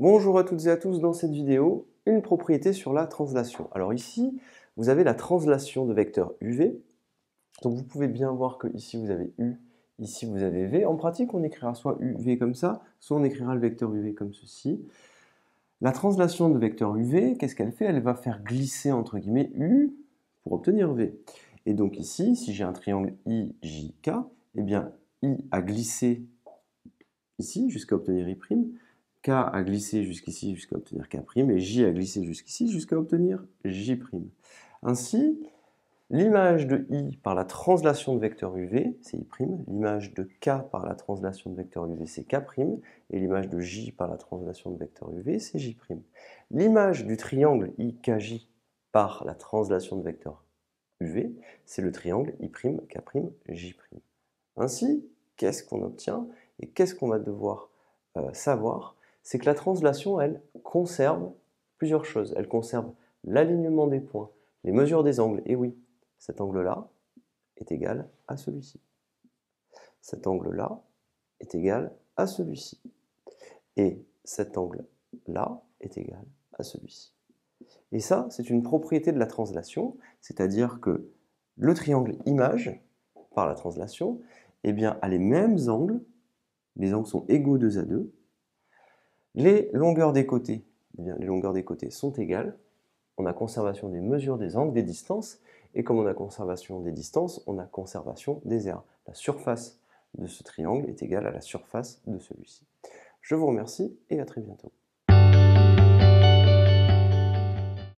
Bonjour à toutes et à tous, dans cette vidéo, une propriété sur la translation. Alors ici, vous avez la translation de vecteur UV. Donc vous pouvez bien voir que ici vous avez U, ici vous avez V. En pratique, on écrira soit UV comme ça, soit on écrira le vecteur UV comme ceci. La translation de vecteur UV, qu'est-ce qu'elle fait Elle va faire glisser entre guillemets U pour obtenir V. Et donc ici, si j'ai un triangle IJK, eh bien I a glissé ici jusqu'à obtenir I', K a glissé jusqu'ici jusqu'à obtenir K' et J a glissé jusqu'ici jusqu'à obtenir J'. Ainsi, l'image de I par la translation de vecteur UV, c'est I', l'image de K par la translation de vecteur UV, c'est K', et l'image de J par la translation de vecteur UV, c'est J'. L'image du triangle IKJ par la translation de vecteur UV, c'est le triangle I', K', J'. Ainsi, qu'est-ce qu'on obtient et qu'est-ce qu'on va devoir euh, savoir c'est que la translation, elle, conserve plusieurs choses. Elle conserve l'alignement des points, les mesures des angles. Et oui, cet angle-là est égal à celui-ci. Cet angle-là est égal à celui-ci. Et cet angle-là est égal à celui-ci. Et ça, c'est une propriété de la translation, c'est-à-dire que le triangle image, par la translation, eh bien, a les mêmes angles, les angles sont égaux 2 à 2, les longueurs des côtés, eh les longueurs des côtés sont égales. On a conservation des mesures des angles, des distances. Et comme on a conservation des distances, on a conservation des aires. La surface de ce triangle est égale à la surface de celui-ci. Je vous remercie et à très bientôt.